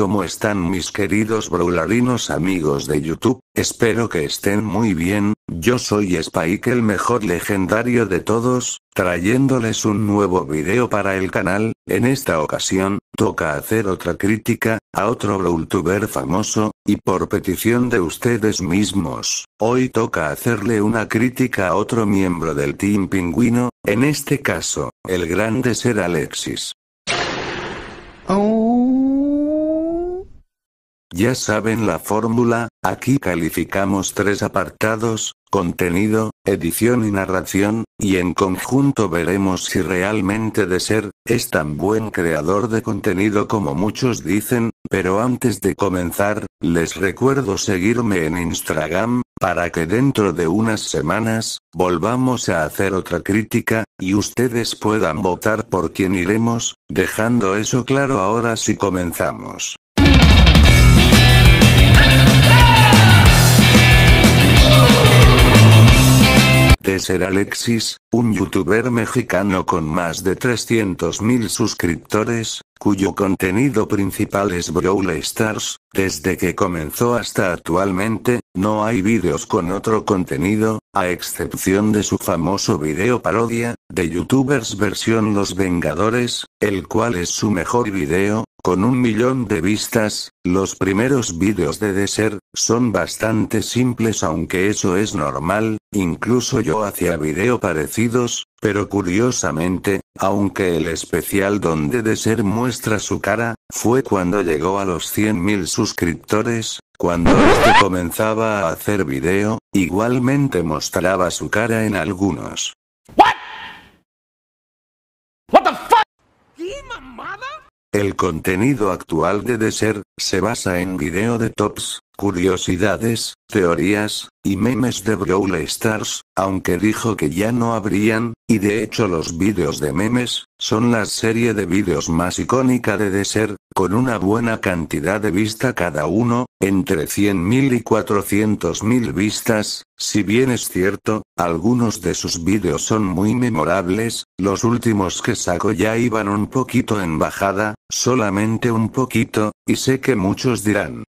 cómo están mis queridos brawlarinos amigos de YouTube, espero que estén muy bien, yo soy Spike el mejor legendario de todos, trayéndoles un nuevo video para el canal, en esta ocasión, toca hacer otra crítica, a otro brawltuber famoso, y por petición de ustedes mismos, hoy toca hacerle una crítica a otro miembro del Team Pingüino, en este caso, el grande ser Alexis. Oh. Ya saben la fórmula, aquí calificamos tres apartados, contenido, edición y narración, y en conjunto veremos si realmente de ser, es tan buen creador de contenido como muchos dicen, pero antes de comenzar, les recuerdo seguirme en Instagram, para que dentro de unas semanas, volvamos a hacer otra crítica, y ustedes puedan votar por quién iremos, dejando eso claro ahora si comenzamos. de ser Alexis, un youtuber mexicano con más de 300.000 suscriptores, cuyo contenido principal es Brawl Stars, desde que comenzó hasta actualmente, no hay vídeos con otro contenido, a excepción de su famoso video parodia, de youtubers versión Los Vengadores, el cual es su mejor video, con un millón de vistas, los primeros vídeos de Desert, son bastante simples aunque eso es normal, incluso yo hacía vídeo parecidos, pero curiosamente, aunque el especial donde Desert muestra su cara, fue cuando llegó a los 100.000 suscriptores, cuando este comenzaba a hacer vídeo, igualmente mostraba su cara en algunos. El contenido actual de Desert se basa en video de tops, curiosidades, teorías, y memes de Brawl Stars, aunque dijo que ya no habrían, y de hecho los vídeos de memes, son la serie de vídeos más icónica de Ser, con una buena cantidad de vista cada uno, entre 100.000 y 400.000 vistas, si bien es cierto, algunos de sus vídeos son muy memorables, los últimos que saco ya iban un poquito en bajada, solamente un poquito, y sé que muchos dirán,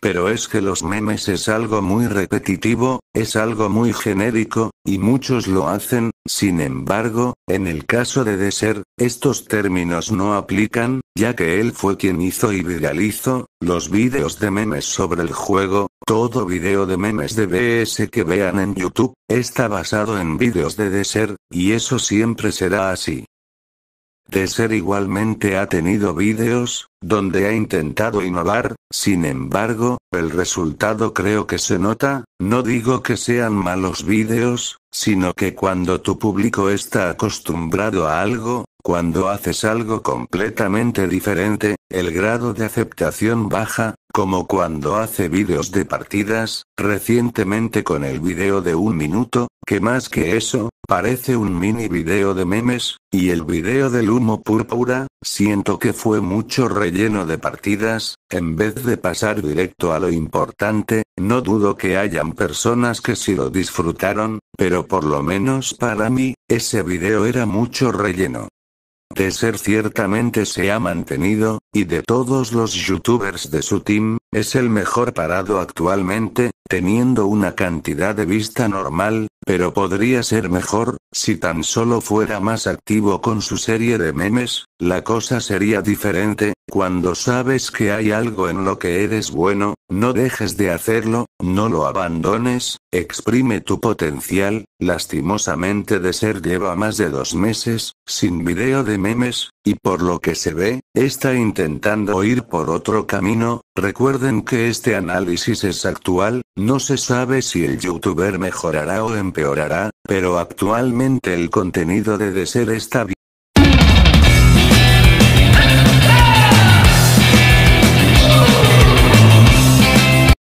pero es que los memes es algo muy repetitivo, es algo muy genérico, y muchos lo hacen, sin embargo, en el caso de Deser, estos términos no aplican, ya que él fue quien hizo y viralizó, los vídeos de memes sobre el juego, todo video de memes de BS que vean en YouTube, está basado en vídeos de Deser, y eso siempre será así. De ser igualmente ha tenido vídeos, donde ha intentado innovar, sin embargo, el resultado creo que se nota, no digo que sean malos vídeos, sino que cuando tu público está acostumbrado a algo, cuando haces algo completamente diferente, el grado de aceptación baja, como cuando hace vídeos de partidas, recientemente con el vídeo de un minuto, que más que eso, Parece un mini video de memes, y el video del humo púrpura, siento que fue mucho relleno de partidas, en vez de pasar directo a lo importante, no dudo que hayan personas que sí lo disfrutaron, pero por lo menos para mí, ese video era mucho relleno. De ser ciertamente se ha mantenido, y de todos los youtubers de su team, es el mejor parado actualmente, teniendo una cantidad de vista normal, pero podría ser mejor, si tan solo fuera más activo con su serie de memes, la cosa sería diferente, cuando sabes que hay algo en lo que eres bueno, no dejes de hacerlo, no lo abandones, exprime tu potencial, lastimosamente de ser lleva más de dos meses, sin video de memes, y por lo que se ve, está intentando ir por otro camino, recuerden que este análisis es actual, no se sabe si el youtuber mejorará o empeorará, pero actualmente el contenido de de ser está bien.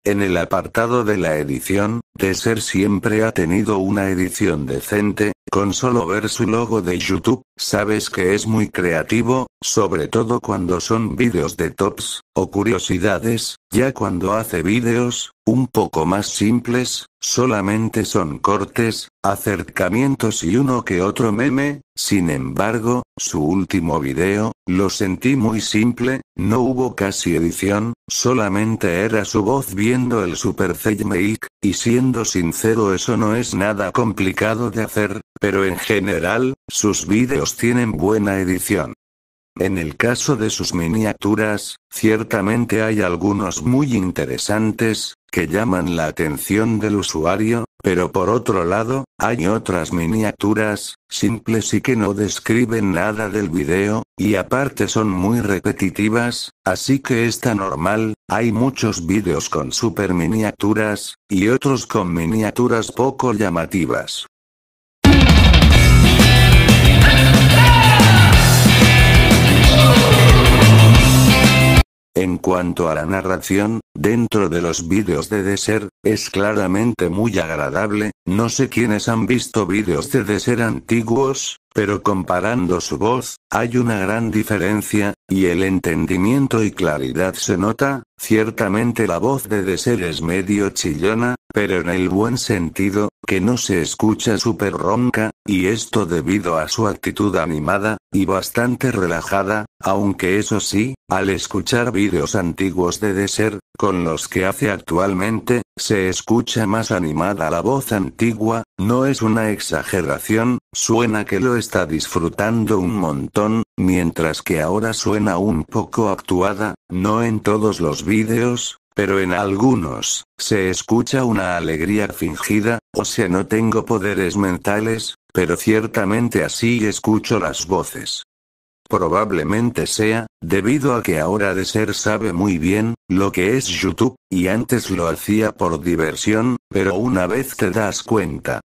En el apartado de la edición, Ser siempre ha tenido una edición decente, con solo ver su logo de YouTube, sabes que es muy creativo, sobre todo cuando son vídeos de tops, o curiosidades, ya cuando hace vídeos, un poco más simples, solamente son cortes, acercamientos y uno que otro meme, sin embargo, su último video, lo sentí muy simple, no hubo casi edición, solamente era su voz viendo el Super Make y siendo sincero eso no es nada complicado de hacer, pero en general, sus vídeos tienen buena edición. En el caso de sus miniaturas, ciertamente hay algunos muy interesantes, que llaman la atención del usuario, pero por otro lado, hay otras miniaturas, simples y que no describen nada del video, y aparte son muy repetitivas, así que está normal, hay muchos videos con super miniaturas, y otros con miniaturas poco llamativas. En cuanto a la narración, dentro de los vídeos de Ser, es claramente muy agradable, no sé quiénes han visto vídeos de Ser antiguos, pero comparando su voz, hay una gran diferencia, y el entendimiento y claridad se nota, ciertamente la voz de Ser es medio chillona, pero en el buen sentido, que no se escucha súper ronca, y esto debido a su actitud animada, y bastante relajada, aunque eso sí, al escuchar vídeos antiguos de Ser, con los que hace actualmente, se escucha más animada la voz antigua, no es una exageración, suena que lo está disfrutando un montón, mientras que ahora suena un poco actuada, no en todos los vídeos, pero en algunos, se escucha una alegría fingida, o sea, no tengo poderes mentales, pero ciertamente así escucho las voces. Probablemente sea, debido a que ahora de ser sabe muy bien, lo que es YouTube, y antes lo hacía por diversión, pero una vez te das cuenta,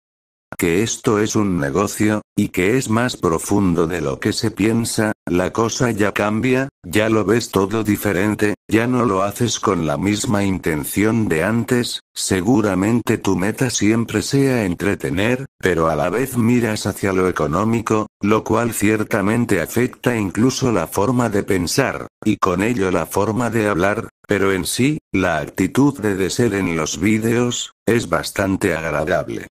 que esto es un negocio, y que es más profundo de lo que se piensa, la cosa ya cambia, ya lo ves todo diferente, ya no lo haces con la misma intención de antes, seguramente tu meta siempre sea entretener, pero a la vez miras hacia lo económico, lo cual ciertamente afecta incluso la forma de pensar, y con ello la forma de hablar, pero en sí, la actitud de de ser en los vídeos, es bastante agradable.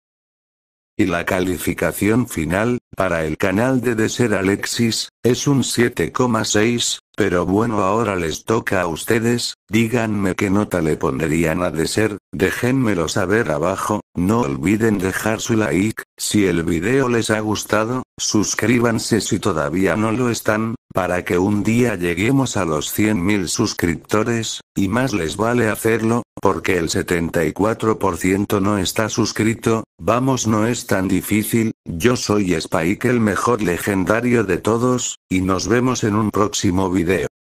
Y la calificación final, para el canal de De Ser Alexis, es un 7,6, pero bueno ahora les toca a ustedes, díganme qué nota le pondrían a De Ser, déjenmelo saber abajo, no olviden dejar su like, si el video les ha gustado, suscríbanse si todavía no lo están, para que un día lleguemos a los 100.000 suscriptores, y más les vale hacerlo, porque el 74% no está suscrito, vamos no es tan difícil, yo soy Spike el mejor legendario de todos, y nos vemos en un próximo video.